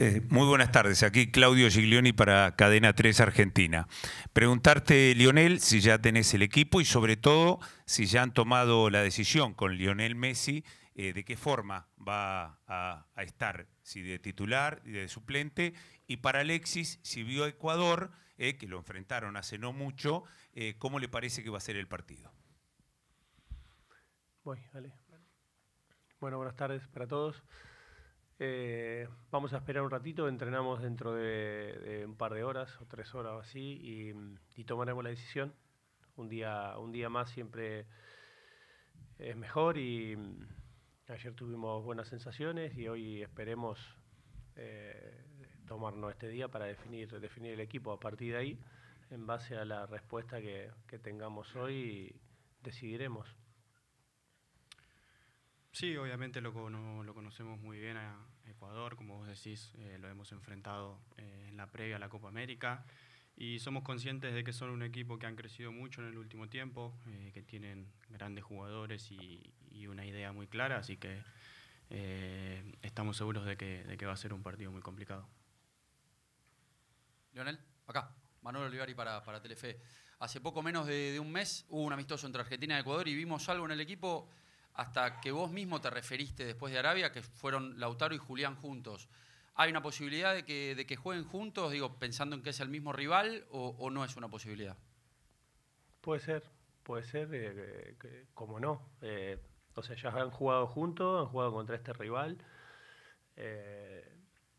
Eh, muy buenas tardes. Aquí Claudio Giglioni para Cadena 3 Argentina. Preguntarte, Lionel, si ya tenés el equipo y sobre todo si ya han tomado la decisión con Lionel Messi eh, de qué forma va a, estar, si de titular, de suplente. Y para Alexis, si vio a Ecuador, eh, que lo enfrentaron hace no mucho, ¿cómo le parece que va a ser el partido? Voy, dale. Bueno, buenas tardes para todos. Eh, vamos a esperar un ratito, entrenamos dentro de, un par de horas o tres horas o así y, tomaremos la decisión. Un día, un día más siempre es mejor y mm, ayer tuvimos buenas sensaciones y hoy esperemos eh, tomarnos este día para definir, definir el equipo a partir de ahí, en base a la respuesta que tengamos hoy, decidiremos. Sí, obviamente lo, lo conocemos muy bien a Ecuador, como vos decís, eh, lo hemos enfrentado eh, en la previa a la Copa América y somos conscientes de que son un equipo que han crecido mucho en el último tiempo, eh, que tienen grandes jugadores y, una idea muy clara, así que estamos seguros de que, de que va a ser un partido muy complicado. Leonel, acá, Manuel Olivari para, para Telefe. Hace poco menos de, de un mes hubo un amistoso entre Argentina y Ecuador y vimos algo en el equipo hasta que vos mismo te referiste después de Arabia, que fueron Lautaro y Julián juntos. ¿Hay una posibilidad de que, de que jueguen juntos, digo, pensando en que es el mismo rival o, no es una posibilidad? Puede ser, puede ser, eh, como no. Eh, o sea, ya han jugado juntos, han jugado contra este rival eh,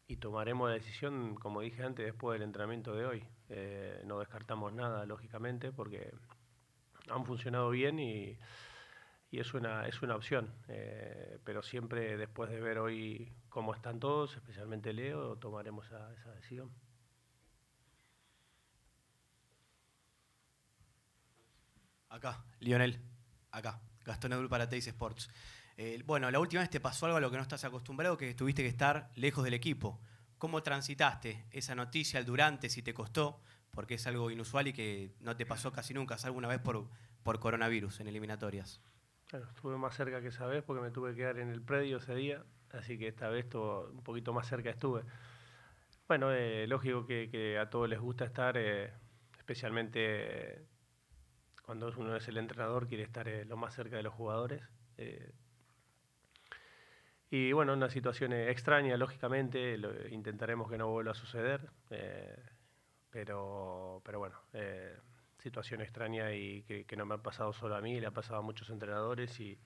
y tomaremos la decisión, como dije antes, después del entrenamiento de hoy. no descartamos nada, lógicamente, porque han funcionado bien y y es una, es una opción. Eh, pero siempre después de ver hoy cómo están todos, especialmente Leo, tomaremos esa decisión. Acá, Lionel, acá, Gastón Edul para Teis Sports. Eh, bueno, la última vez te pasó algo a lo que no estás acostumbrado, que tuviste que estar lejos del equipo. ¿Cómo transitaste esa noticia al durante, si te costó? Porque es algo inusual y que no te pasó casi nunca, salvo una vez por, por coronavirus en eliminatorias estuve más cerca que esa vez porque me tuve que quedar en el predio ese día, así que esta vez todo, un poquito más cerca estuve. Bueno, eh, lógico que, a todos les gusta estar, eh, especialmente eh, cuando uno es el entrenador, quiere estar lo más cerca de los jugadores. y bueno, una situación extraña, lógicamente, intentaremos que no vuelva a suceder, pero, pero bueno situación extraña y que, no me ha pasado solo a mí, le ha pasado a muchos entrenadores y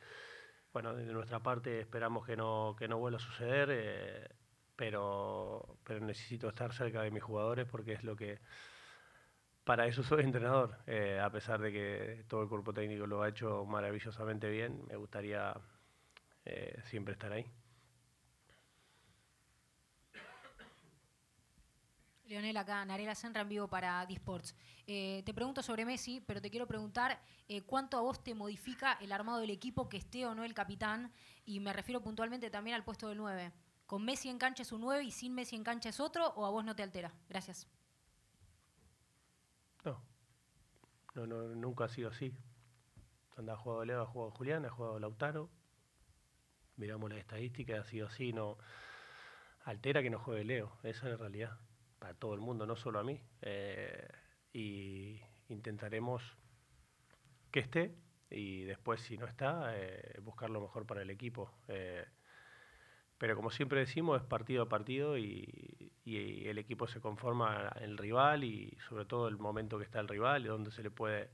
bueno, de nuestra parte esperamos que no, que no vuelva a suceder, eh, pero, pero necesito estar cerca de mis jugadores porque es lo que... Para eso soy entrenador, eh, a pesar de que todo el cuerpo técnico lo ha hecho maravillosamente bien, me gustaría eh, siempre estar ahí. Leonel acá, Narela Senra en vivo para Disports. Eh, te pregunto sobre Messi, pero te quiero preguntar eh, cuánto a vos te modifica el armado del equipo que esté o no el capitán, y me refiero puntualmente también al puesto del 9. ¿Con Messi en cancha es un 9 y sin Messi en cancha es otro, o a vos no te altera? Gracias. No, no, nunca ha sido así. Anda, ha jugado Leo, ha jugado Julián, ha jugado Lautaro. Miramos las estadísticas, ha sido así, no altera que no juegue Leo, esa en realidad para todo el mundo, no solo a mí. Eh, y intentaremos que esté y después, si no está, eh, buscar lo mejor para el equipo. Eh, pero como siempre decimos, es partido a partido y, el equipo se conforma el rival y sobre todo el momento que está el rival y donde se le puede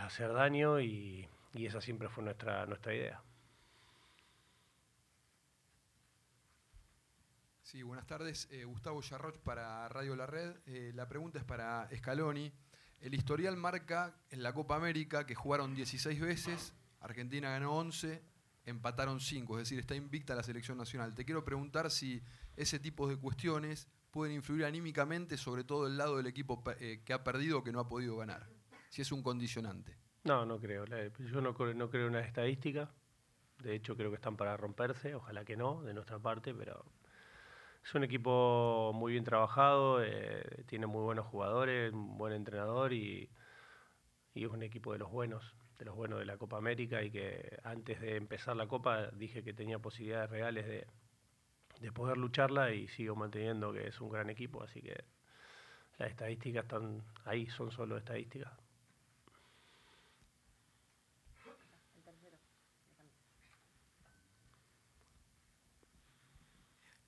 hacer daño y, y esa siempre fue nuestra, nuestra idea. Sí, buenas tardes. Eh, Gustavo Yarroch para Radio La Red. Eh, la pregunta es para Scaloni. El historial marca en la Copa América que jugaron 16 veces, Argentina ganó 11, empataron 5, es decir, está invicta la selección nacional. Te quiero preguntar si ese tipo de cuestiones pueden influir anímicamente, sobre todo el lado del equipo eh, que ha perdido o que no ha podido ganar, si es un condicionante. No, no creo. Yo no, no creo en las estadísticas. De hecho, creo que están para romperse. Ojalá que no, de nuestra parte, pero es un equipo muy bien trabajado, eh, tiene muy buenos jugadores, un buen entrenador y, es un equipo de los buenos, de los buenos de la Copa América y que antes de empezar la Copa dije que tenía posibilidades reales de poder lucharla y sigo manteniendo que es un gran equipo, así que las estadísticas están ahí, son solo estadísticas.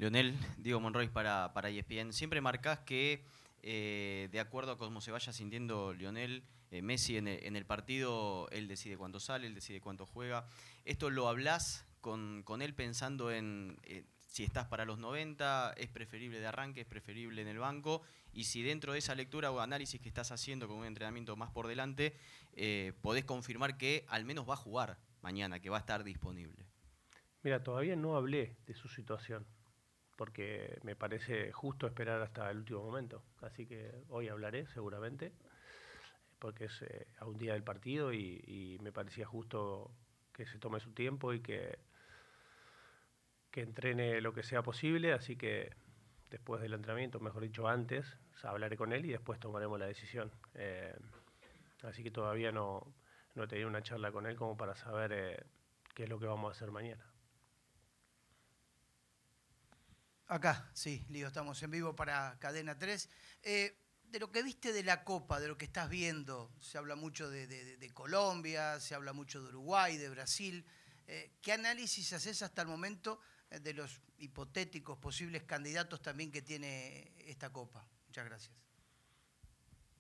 Leonel, Diego Monroy para, para ESPN. Siempre marcás que, eh, de acuerdo a cómo se vaya sintiendo Lionel, eh, Messi en el, partido, él decide cuándo sale, él decide cuánto juega. ¿Esto lo hablas con, él pensando en si estás para los 90, es preferible de arranque, es preferible en el banco? Y si dentro de esa lectura o análisis que estás haciendo con un entrenamiento más por delante, eh, podés confirmar que al menos va a jugar mañana, que va a estar disponible. Mira, todavía no hablé de su situación porque me parece justo esperar hasta el último momento. Así que hoy hablaré seguramente, porque es eh, a un día del partido y, me parecía justo que se tome su tiempo y que, que entrene lo que sea posible. Así que después del entrenamiento, mejor dicho antes, hablaré con él y después tomaremos la decisión. Eh, así que todavía no, no he tenido una charla con él como para saber eh, qué es lo que vamos a hacer mañana. Acá, sí, Lío, estamos en vivo para Cadena 3. Eh, de lo que viste de la Copa, de lo que estás viendo, se habla mucho de, Colombia, se habla mucho de Uruguay, de Brasil. Eh, ¿Qué análisis haces hasta el momento eh, de los hipotéticos posibles candidatos también que tiene esta Copa? Muchas gracias.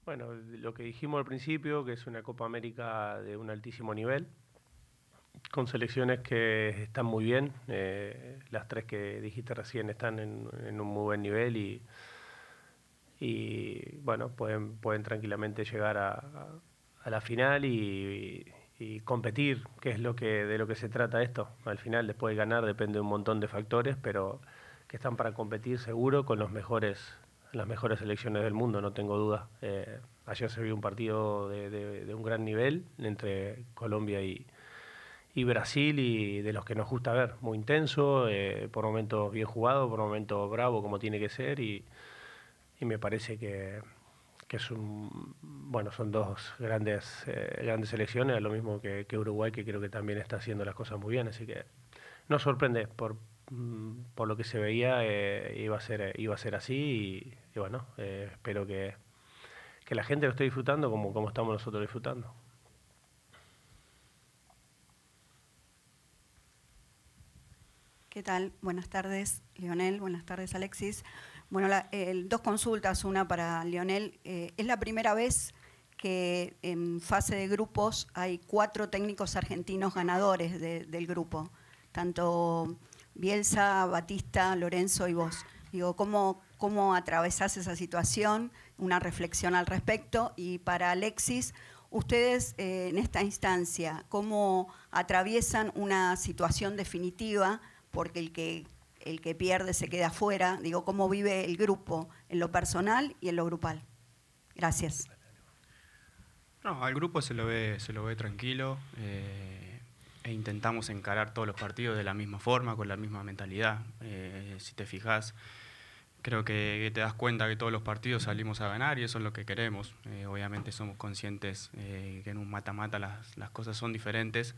Bueno, lo que dijimos al principio, que es una Copa América de un altísimo nivel, con selecciones que están muy bien. Eh, las tres que dijiste recién están en, un muy buen nivel y, y bueno, pueden, pueden tranquilamente llegar a, la final y, y, competir, que es lo que, de lo que se trata esto. Al final, después de ganar, depende de un montón de factores, pero que están para competir seguro con los mejores, las mejores selecciones del mundo, no tengo duda. Eh, ayer se vio un partido de un gran nivel entre Colombia y, y Brasil y de los que nos gusta ver, muy intenso, eh, por momentos bien jugado, por momentos bravo como tiene que ser y, me parece que, es un, bueno, son dos grandes, eh, grandes selecciones, lo mismo que, Uruguay que creo que también está haciendo las cosas muy bien, así que no sorprende mm, por, lo que se veía eh, iba, a ser, iba a ser así y, bueno, espero que, la gente lo esté disfrutando como, como estamos nosotros disfrutando. ¿Qué tal? Buenas tardes, Lionel. Buenas tardes, Alexis. Bueno, eh, dos consultas, una para Lionel. Eh, es la primera vez que en fase de grupos hay cuatro técnicos argentinos ganadores del grupo, tanto Bielsa, Batista, Lorenzo y vos. Digo, ¿cómo, cómo atravesás esa situación? Una reflexión al respecto. Y para Alexis, ustedes eh, en esta instancia, ¿cómo atraviesan una situación definitiva? porque el que, el que pierde se queda afuera, digo, cómo vive el grupo en lo personal y en lo grupal. Gracias. al grupo se lo ve, se lo ve tranquilo eh, e intentamos encarar todos los partidos de la misma forma, con la misma mentalidad. Eh, si te fijas, creo que te das cuenta que todos los partidos salimos a ganar y eso es lo que queremos. Eh, obviamente somos conscientes que en un mata-mata las, las, cosas son diferentes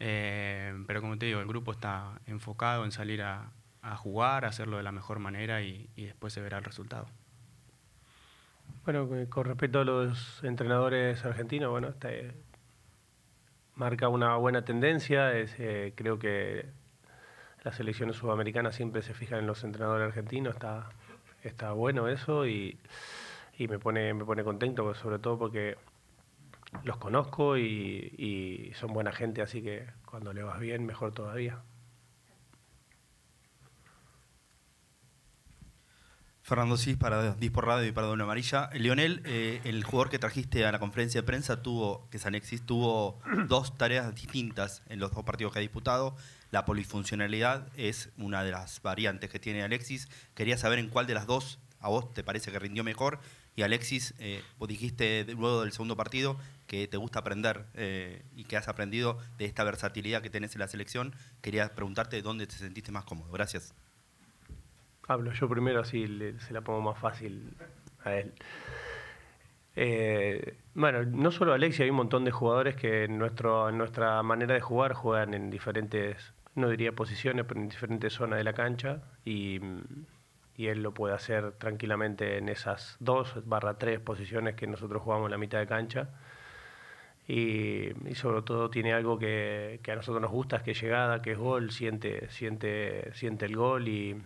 eh, pero como te digo, el grupo está enfocado en salir a, jugar, a hacerlo de la mejor manera y, después se verá el resultado. Bueno, eh, con respecto a los entrenadores argentinos, bueno, este marca una buena tendencia. Eh, creo que las selecciones sudamericanas siempre se fijan en los entrenadores argentinos. Está, está bueno eso y, y me, pone, me pone contento, sobre todo porque los conozco y, son buena gente, así que cuando le vas bien, mejor todavía. Fernando Cis para Dispo Radio y para Don Amarilla. Leonel, eh, el jugador que trajiste a la conferencia de prensa tuvo, que es Alexis, tuvo dos tareas distintas en los dos partidos que ha disputado. La polifuncionalidad es una de las variantes que tiene Alexis. Quería saber en cuál de las dos a vos te parece que rindió mejor y Alexis, eh, vos dijiste luego del segundo partido que te gusta aprender eh, y que has aprendido de esta versatilidad que tenés en la selección. Quería preguntarte dónde te sentiste más cómodo. Gracias. Hablo yo primero, así se la pongo más fácil a él. Eh, bueno, no solo Alexia, hay un montón de jugadores que en, nuestro, en nuestra manera de jugar juegan en diferentes, no diría posiciones, pero en diferentes zonas de la cancha y, y él lo puede hacer tranquilamente en esas dos barra tres posiciones que nosotros jugamos en la mitad de cancha y, sobre todo tiene algo que, a nosotros nos gusta, es que llegada, que es gol, siente, siente, siente el gol y,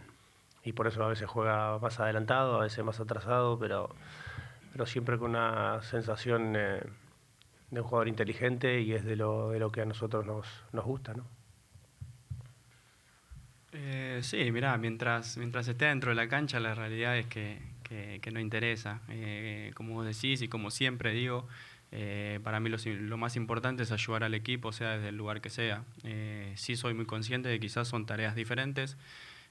por eso a veces juega más adelantado, a veces más atrasado, pero, siempre con una sensación eh, de un jugador inteligente y es de lo, de lo que a nosotros nos, nos gusta. ¿no? Eh, sí, mirá, mientras, esté dentro de la cancha, la realidad es que, no interesa. Eh, como decís y como siempre digo, eh, para mí lo, más importante es ayudar al equipo, sea desde el lugar que sea. Eh, sí soy muy consciente de que quizás son tareas diferentes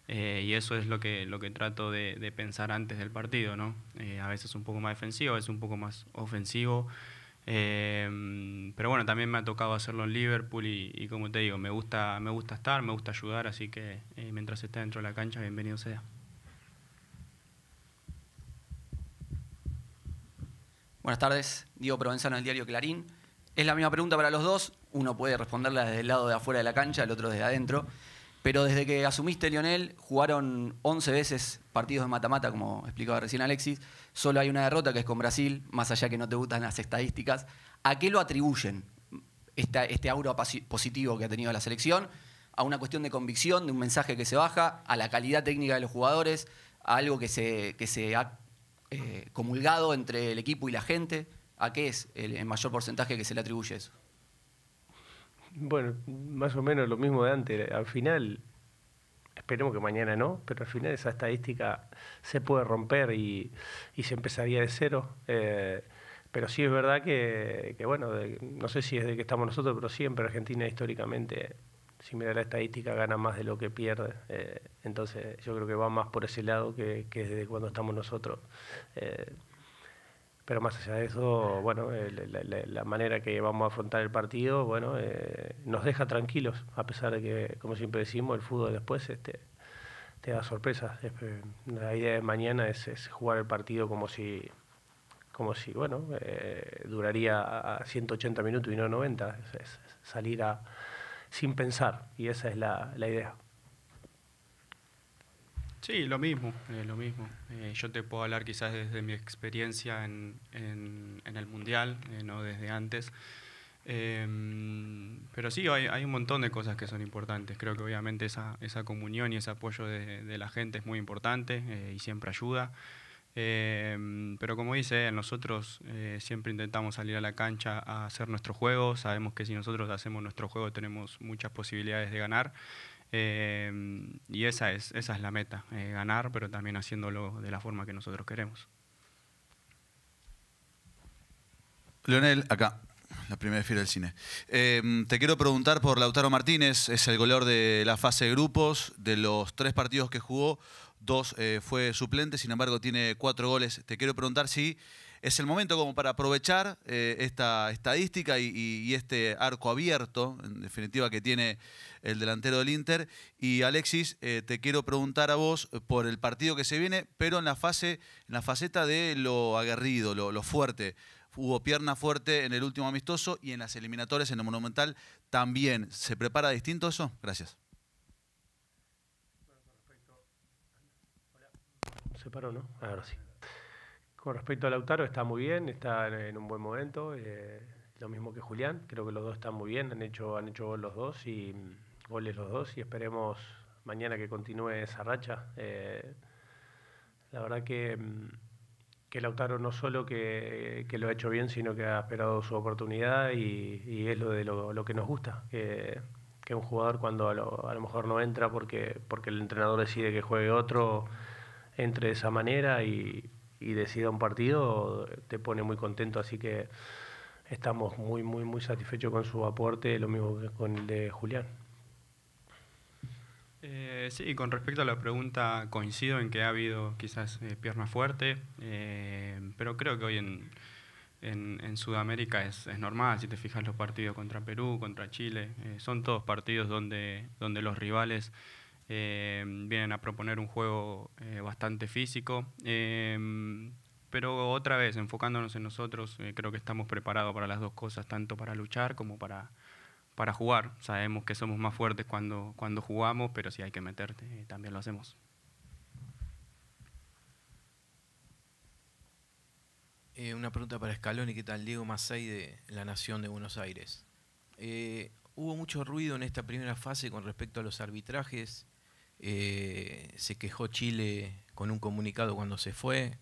eh, y eso es lo que, lo que trato de, pensar antes del partido. ¿no? a veces un poco más defensivo, a veces un poco más ofensivo. pero bueno, también me ha tocado hacerlo en Liverpool y, como te digo, me gusta, me gusta estar, me gusta ayudar, así que mientras esté dentro de la cancha, bienvenido sea. Buenas tardes, Diego Provenzano del diario Clarín. Es la misma pregunta para los dos, uno puede responderla desde el lado de afuera de la cancha, el otro desde adentro, pero desde que asumiste Lionel jugaron 11 veces partidos de mata-mata, como explicaba recién Alexis, solo hay una derrota que es con Brasil, más allá que no te gustan las estadísticas. ¿A qué lo atribuyen este aura positivo que ha tenido la selección? ¿A una cuestión de convicción, de un mensaje que se baja, a la calidad técnica de los jugadores, a algo que se, que se ha eh, comulgado entre el equipo y la gente? ¿A qué es el, mayor porcentaje que se le atribuye eso? Bueno, más o menos lo mismo de antes. Al final, esperemos que mañana no, pero al final esa estadística se puede romper y, se empezaría de cero. Eh, pero sí es verdad que, bueno, no sé si es de que estamos nosotros, pero siempre Argentina históricamente si mira la estadística, gana más de lo que pierde. Eh, entonces yo creo que va más por ese lado que, desde cuando estamos nosotros. Eh, pero más allá de eso, bueno, eh, la, manera que vamos a afrontar el partido, bueno, nos deja tranquilos, a pesar de que, como siempre decimos, el fútbol después este, te da sorpresas. La idea de mañana es, jugar el partido como si como si, bueno, duraría 180 minutos y no 90, es salir a, sin pensar, y esa es la, idea. Sí, lo mismo, eh, lo mismo. Eh, yo te puedo hablar quizás desde mi experiencia en, el Mundial, eh, no desde antes. Em, pero sí, hay, un montón de cosas que son importantes. Creo que obviamente esa, comunión y ese apoyo de, de la gente es muy importante y siempre ayuda. Em, pero como dice, nosotros eh, siempre intentamos salir a la cancha a hacer nuestro juego, sabemos que si nosotros hacemos nuestro juego tenemos muchas posibilidades de ganar em, y esa es, esa es la meta, eh, ganar, pero también haciéndolo de la forma que nosotros queremos. Leonel, acá, la primera fila del cine. Em, te quiero preguntar por Lautaro Martínez, es el goleador de la fase de grupos. De los tres partidos que jugó, dos eh, fue suplente, sin embargo tiene cuatro goles. Te quiero preguntar si es el momento como para aprovechar eh, esta estadística y, este arco abierto, en definitiva, que tiene el delantero del Inter. Y Alexis, eh, te quiero preguntar a vos por el partido que se viene, pero en la fase, en la faceta de lo aguerrido, lo fuerte. Hubo pierna fuerte en el último amistoso y en las eliminatorias en el Monumental también. ¿Se prepara distinto eso? Gracias. se paró, ¿no? Ahora sí. Con respecto a Lautaro, está muy bien, está en un buen momento. Eh, lo mismo que Julián, creo que los dos están muy bien, han hecho, han hecho gol los dos y goles los dos y esperemos mañana que continúe esa racha. Eh, la verdad que, que Lautaro no solo que, que, lo ha hecho bien, sino que ha esperado su oportunidad y, y es lo de lo, que nos gusta, que, un jugador cuando a lo, mejor no entra porque, porque el entrenador decide que juegue otro entre de esa manera y, decida un partido, te pone muy contento. Así que estamos muy, muy, muy satisfechos con su aporte, lo mismo que con el de Julián. Eh, sí, con respecto a la pregunta, coincido en que ha habido quizás eh, pierna fuerte, eh, pero creo que hoy en, en, Sudamérica es, normal, si te fijas los partidos contra Perú, contra Chile, son todos partidos donde, donde los rivales eh, vienen a proponer un juego eh, bastante físico. Em, pero otra vez, enfocándonos en nosotros, eh, creo que estamos preparados para las dos cosas, tanto para luchar como para, para jugar. Sabemos que somos más fuertes cuando, cuando jugamos, pero si hay que meterte, también lo hacemos. una pregunta para Scaloni, ¿qué tal? Diego Massey de La Nación de Buenos Aires. hubo mucho ruido en esta primera fase con respecto a los arbitrajes eh, se quejó Chile con un comunicado cuando se fue,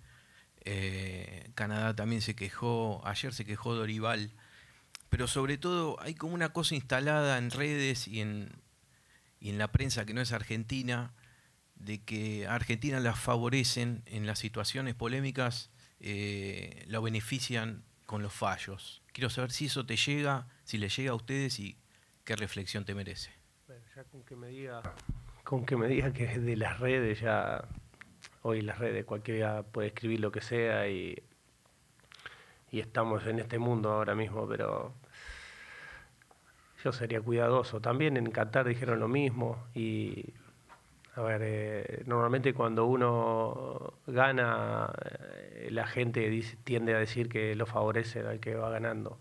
eh, Canadá también se quejó, ayer se quejó Dorival, pero sobre todo hay como una cosa instalada en redes y en, y en la prensa que no es argentina, de que a Argentina las favorecen en las situaciones polémicas, eh, la benefician con los fallos. Quiero saber si eso te llega, si le llega a ustedes y qué reflexión te merece. ya con que me diga con que me diga que de las redes ya, hoy las redes cualquiera puede escribir lo que sea y, y estamos en este mundo ahora mismo, pero yo sería cuidadoso. También en Qatar dijeron lo mismo y a ver, eh, normalmente cuando uno gana, eh, la gente tiende a decir que lo favorece al que va ganando.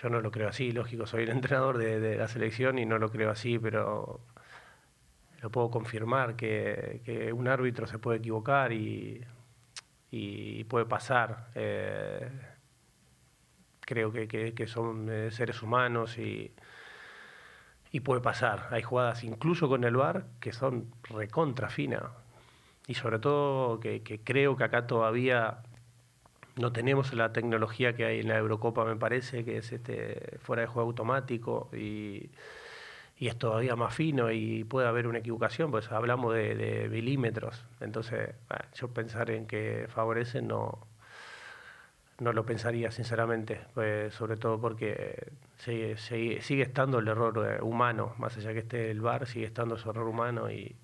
Yo no lo creo así, lógico, soy el entrenador de la selección y no lo creo así, pero lo puedo confirmar, que, un árbitro se puede equivocar y, puede pasar. Eh, creo que, son eh, seres humanos y, puede pasar. Hay jugadas, incluso con el VAR, que son recontra fina. Y sobre todo que, que, creo que acá todavía no tenemos la tecnología que hay en la Eurocopa, me parece, que es este fuera de juego automático y y es todavía más fino y puede haber una equivocación, pues hablamos de, milímetros. Entonces, yo pensar en que favorece no, no lo pensaría, sinceramente, pues, sobre todo porque sigue, estando el error eh, humano, más allá que esté el bar sigue estando su error humano y,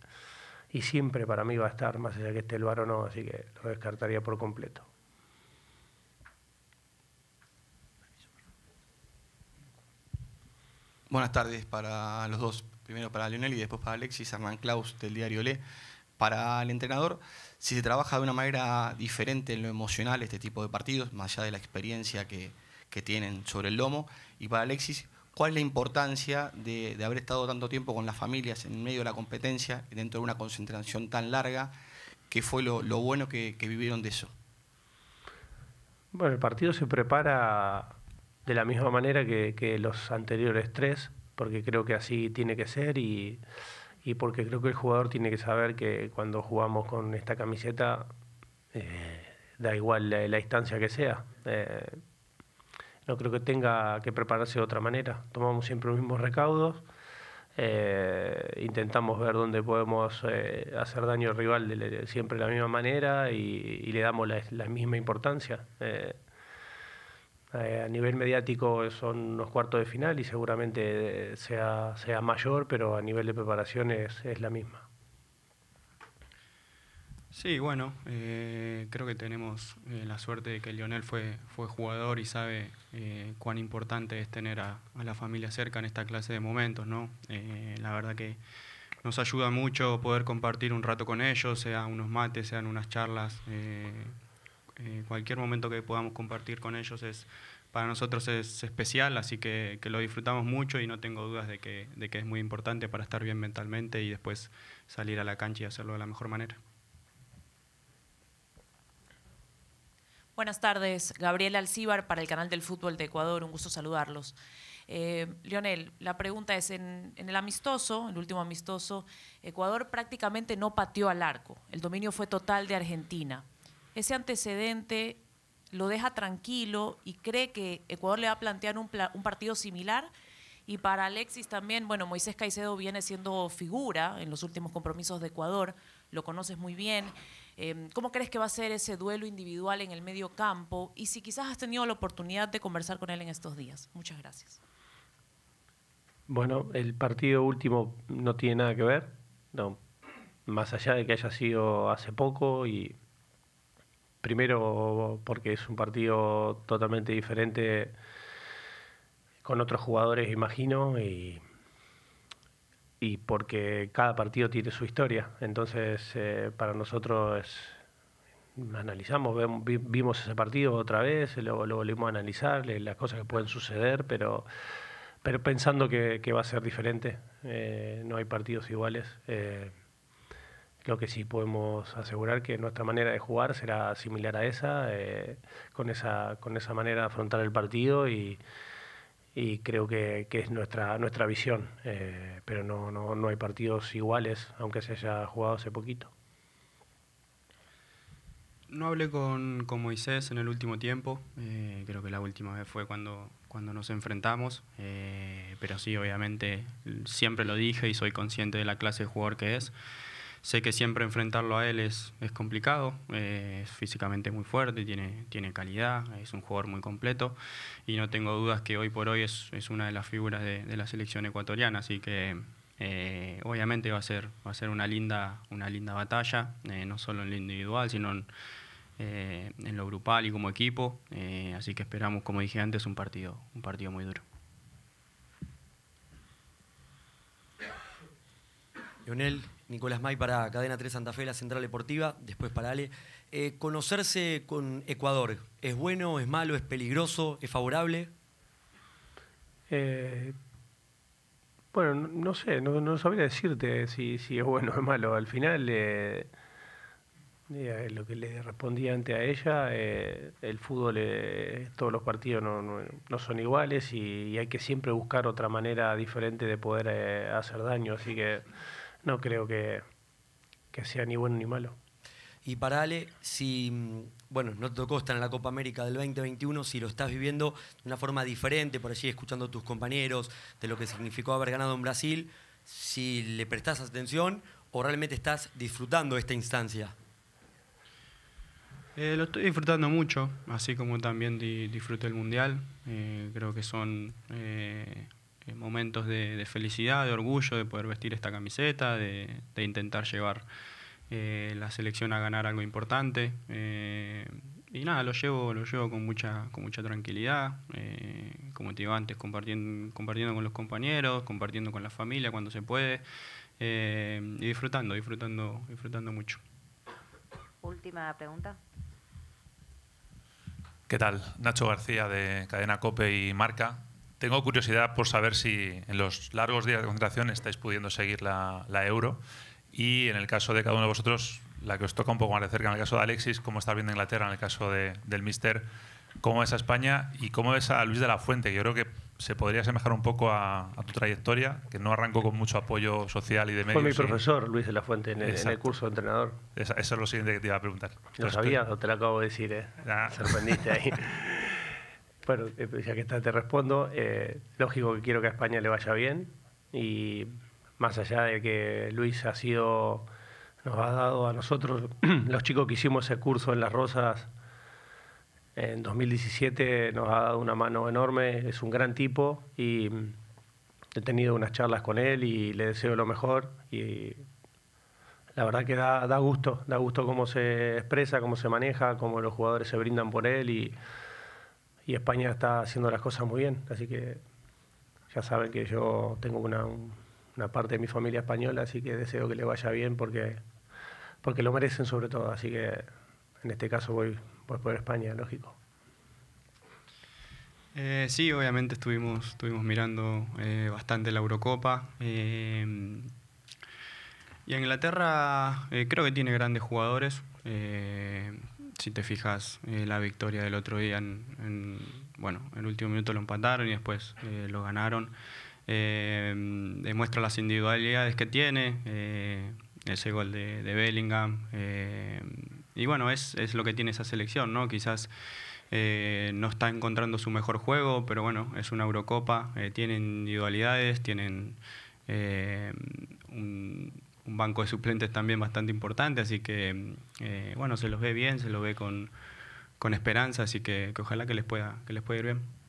y siempre para mí va a estar, más allá que esté el bar o no, así que lo descartaría por completo. Buenas tardes para los dos, primero para Lionel y después para Alexis, Hernán Claus del diario Le. Para el entrenador, si se trabaja de una manera diferente en lo emocional este tipo de partidos, más allá de la experiencia que, tienen sobre el lomo, y para Alexis, ¿cuál es la importancia de, haber estado tanto tiempo con las familias en medio de la competencia, dentro de una concentración tan larga? ¿Qué fue lo, bueno que, que vivieron de eso? Bueno, el partido se prepara de la misma manera que, los anteriores tres, porque creo que así tiene que ser y, porque creo que el jugador tiene que saber que cuando jugamos con esta camiseta, eh, da igual la, distancia que sea. Eh, no creo que tenga que prepararse de otra manera. Tomamos siempre los mismos recaudos, eh, intentamos ver dónde podemos hacer daño al rival de, siempre de la misma manera y, le damos la, la misma importancia. Eh, a nivel mediático son unos cuartos de final y seguramente eh, sea, sea mayor, pero a nivel de preparación es, la misma. Sí, bueno, eh, creo que tenemos la suerte de que Lionel fue, fue jugador y sabe cuán importante es tener a, la familia cerca en esta clase de momentos, ¿no? la verdad que nos ayuda mucho poder compartir un rato con ellos, sean unos mates, sean unas charlas eh, cualquier momento que podamos compartir con ellos es para nosotros es especial, así que, lo disfrutamos mucho y no tengo dudas de que, es muy importante para estar bien mentalmente y después salir a la cancha y hacerlo de la mejor manera. Buenas tardes, Gabriel Alcíbar para el canal del Fútbol de Ecuador, un gusto saludarlos. Eh, Lionel, la pregunta es, en, en, el amistoso, el último amistoso, Ecuador prácticamente no pateó al arco, el dominio fue total de Argentina ese antecedente lo deja tranquilo y cree que Ecuador le va a plantear un, partido similar. Y para Alexis también, bueno, Moisés Caicedo viene siendo figura en los últimos compromisos de Ecuador, lo conoces muy bien. Em, ¿Cómo crees que va a ser ese duelo individual en el medio campo? Y si quizás has tenido la oportunidad de conversar con él en estos días. Muchas gracias. Bueno, el partido último no tiene nada que ver, no. Más allá de que haya sido hace poco y Primero porque es un partido totalmente diferente con otros jugadores, imagino, y, y porque cada partido tiene su historia. Entonces, eh, para nosotros analizamos, vimos ese partido otra vez, lo, volvimos a analizar, las cosas que pueden suceder, pero, pero pensando que, va a ser diferente. Eh, no hay partidos iguales. Eh, lo que sí podemos asegurar que nuestra manera de jugar será similar a esa, eh, con esa, con esa manera de afrontar el partido y, creo que, que, es nuestra, nuestra visión. Eh, pero no, no, no hay partidos iguales, aunque se haya jugado hace poquito. No hablé con, con, Moisés en el último tiempo, eh, creo que la última vez fue cuando, cuando nos enfrentamos, pero sí, obviamente, siempre lo dije y soy consciente de la clase de jugador que es. Sé que siempre enfrentarlo a él es, complicado, eh, es físicamente muy fuerte, tiene, tiene calidad, es un jugador muy completo y no tengo dudas que hoy por hoy es, una de las figuras de, la selección ecuatoriana, así que eh, obviamente va a ser, va a ser una, linda, una linda batalla, eh, no solo en lo individual, sino en, lo grupal y como equipo, así que esperamos, como dije antes, un partido, un partido muy duro. Lionel, Nicolás May para Cadena 3 Santa Fe, la Central Deportiva, después para Ale. Eh, ¿Conocerse con Ecuador es bueno, es malo, es peligroso, es favorable? Eh, bueno, no, sé, no, no, sabría decirte si, es bueno o es malo. Al final, eh, lo que le respondí ante a ella, el fútbol, todos los partidos no, son iguales y, y, hay que siempre buscar otra manera diferente de poder hacer daño. Así que no creo que, sea ni bueno ni malo. Y para Ale, si, mm, bueno, no te tocó estar en la Copa América del 2021, si lo estás viviendo de una forma diferente, por allí escuchando a tus compañeros, de lo que significó haber ganado en Brasil, si le prestás atención o realmente estás disfrutando esta instancia. Eh, lo estoy disfrutando mucho, así como también disfruté el Mundial. Eh, creo que son eh, eh, momentos de, felicidad, de orgullo, de poder vestir esta camiseta, de, intentar llevar eh, la selección a ganar algo importante. Eh, y nada, lo llevo, lo llevo con mucha, con mucha tranquilidad, como te digo antes, compartiendo, compartiendo con los compañeros, compartiendo con la familia cuando se puede, y disfrutando, disfrutando, disfrutando mucho. Última pregunta. ¿Qué tal? Nacho García de Cadena Cope y Marca. Tengo curiosidad por saber si en los largos días de concentración estáis pudiendo seguir la, euro y en el caso de cada uno de vosotros, la que os toca un poco más de cerca, en el caso de Alexis, cómo está viendo Inglaterra, en el caso de, del Mister, cómo ves a España y cómo ves a Luis de la Fuente, que yo creo que se podría asemejar un poco a, tu trayectoria, que no arrancó con mucho apoyo social y de medios. Fue mi profesor, Luis de la Fuente, en el, curso de entrenador. eso es lo siguiente que te iba a preguntar. Lo sabía, te lo acabo de decir, ¿eh? Ah. Sorprendiste ahí. Bueno, eh, pues, ya que está, te respondo. Eh, lógico que quiero que a España le vaya bien y más allá de que Luis ha sido, nos ha dado a nosotros, los chicos que hicimos ese curso en Las Rosas en 2017, nos ha dado una mano enorme, es un gran tipo y mm, he tenido unas charlas con él y le deseo lo mejor y la verdad que da, gusto, da gusto cómo se expresa, cómo se maneja, cómo los jugadores se brindan por él y y España está haciendo las cosas muy bien, así que ya saben que yo tengo una, parte de mi familia española, así que deseo que le vaya bien porque, porque lo merecen sobre todo, así que en este caso voy, por España, lógico. Eh, sí, obviamente estuvimos, estuvimos mirando eh, bastante la Eurocopa. Eh, y Inglaterra creo que tiene grandes jugadores si te fijas, eh, la victoria del otro día, en, en, el último minuto lo empataron y después eh, lo ganaron. Eh, demuestra las individualidades que tiene, ese gol de, Bellingham. y bueno, es, lo que tiene esa selección, ¿no? Quizás no está encontrando su mejor juego, pero bueno, es una Eurocopa, tienen individualidades, tienen un un banco de suplentes también bastante importante, así que eh, bueno, se los ve bien, se los ve con, esperanza, así que, ojalá que les pueda, que les pueda ir bien.